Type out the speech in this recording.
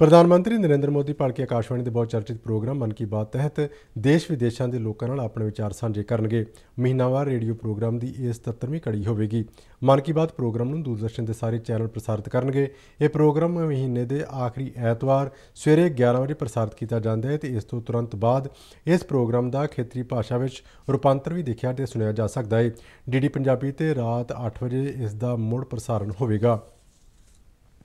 ਪ੍ਰਧਾਨ ਮੰਤਰੀ ਨਰਿੰਦਰ ਮੋਦੀ ਭਾਰਤੀ ਆਕਾਸ਼ਵਾਣੀ ਦੇ ਬਹੁਤ ਚਰਚਿਤ ਪ੍ਰੋਗਰਾਮ ਮਨ ਕੀ ਬਾਤ ਤਹਿਤ ਦੇਸ਼ ਵਿਦੇਸ਼ਾਂ ਦੇ ਲੋਕਾਂ ਨਾਲ ਆਪਣੇ ਵਿਚਾਰ ਸਾਂਝੇ ਕਰਨਗੇ ਮਹੀਨਾਵਾਰ ਰੇਡੀਓ ਪ੍ਰੋਗਰਾਮ ਦੀ ਇਸ 77ਵੀਂ ਕੜੀ ਹੋਵੇਗੀ ਮਨ ਕੀ ਬਾਤ ਪ੍ਰੋਗਰਾਮ ਨੂੰ ਦੂਰਦਰਸ਼ਨ ਦੇ ਸਾਰੇ ਚੈਨਲ ਪ੍ਰਸਾਰਿਤ ਕਰਨਗੇ ਇਹ ਪ੍ਰੋਗਰਾਮ ਮਹੀਨੇ ਦੇ ਆਖਰੀ ਐਤਵਾਰ ਸਵੇਰੇ 11 ਵਜੇ ਪ੍ਰਸਾਰਿਤ ਕੀਤਾ ਜਾਂਦਾ ਹੈ ਤੇ ਇਸ ਤੋਂ ਤੁਰੰਤ ਬਾਅਦ ਇਸ ਪ੍ਰੋਗਰਾਮ ਦਾ ਖੇਤਰੀ ਭਾਸ਼ਾ ਵਿੱਚ ਰੂਪਾਂਤਰ ਵੀ ਦੇਖਿਆ ਤੇ ਸੁਣਿਆ ਜਾ ਸਕਦਾ ਹੈ ਡੀਡੀ ਪੰਜਾਬੀ ਤੇ ਰਾਤ 8 ਵਜੇ ਇਸ ਦਾ ਮੁੜ ਪ੍ਰਸਾਰਣ ਹੋਵੇਗਾ